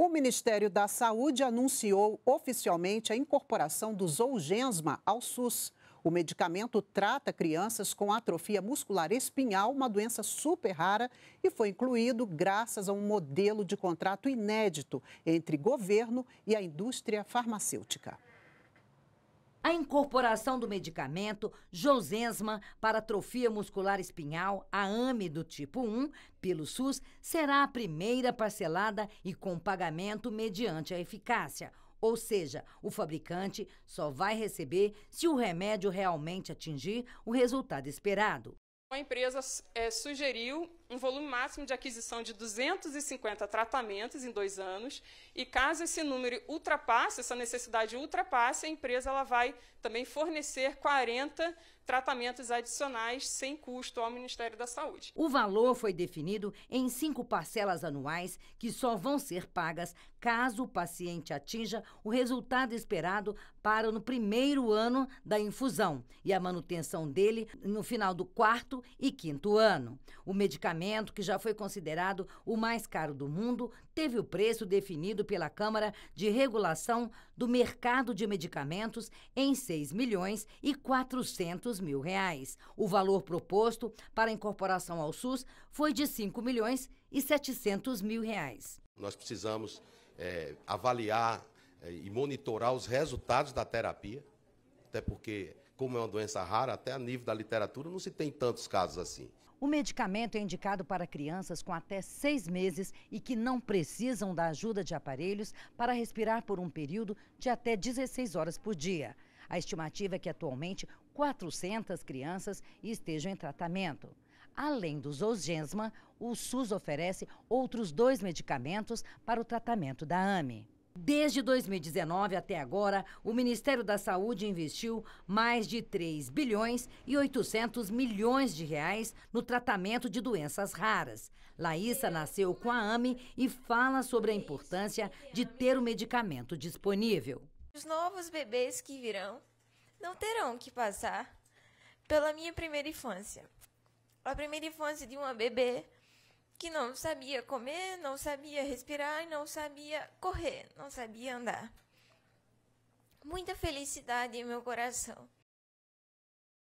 O Ministério da Saúde anunciou oficialmente a incorporação do Zolgensma ao SUS. O medicamento trata crianças com atrofia muscular espinhal, uma doença super rara, e foi incluído graças a um modelo de contrato inédito entre governo e a indústria farmacêutica. A incorporação do medicamento Josensma para atrofia muscular espinhal, a AME do tipo 1, pelo SUS, será a primeira parcelada e com pagamento mediante a eficácia. Ou seja, o fabricante só vai receber se o remédio realmente atingir o resultado esperado. A empresa é, sugeriu um volume máximo de aquisição de 250 tratamentos em dois anos, e caso esse número ultrapasse, essa necessidade ultrapasse, a empresa ela vai também fornecer 40 tratamentos adicionais sem custo ao Ministério da Saúde. O valor foi definido em cinco parcelas anuais que só vão ser pagas caso o paciente atinja o resultado esperado para no primeiro ano da infusão e a manutenção dele no final do quarto e quinto ano. O medicamento que já foi considerado o mais caro do mundo, teve o preço definido pela Câmara de Regulação do Mercado de Medicamentos em 6 milhões e 400 mil reais. O valor proposto para incorporação ao SUS foi de 5 milhões e 700 mil reais. Nós precisamos é, avaliar é, e monitorar os resultados da terapia, até porque como é uma doença rara, até a nível da literatura não se tem tantos casos assim. O medicamento é indicado para crianças com até seis meses e que não precisam da ajuda de aparelhos para respirar por um período de até 16 horas por dia. A estimativa é que atualmente 400 crianças estejam em tratamento. Além do Zosgensma, o SUS oferece outros dois medicamentos para o tratamento da AME. Desde 2019 até agora, o Ministério da Saúde investiu mais de 3 bilhões e 800 milhões de reais no tratamento de doenças raras. Laísa nasceu com a AME e fala sobre a importância de ter o medicamento disponível. Os novos bebês que virão não terão que passar pela minha primeira infância. A primeira infância de uma bebê que não sabia comer, não sabia respirar e não sabia correr, não sabia andar. Muita felicidade em meu coração.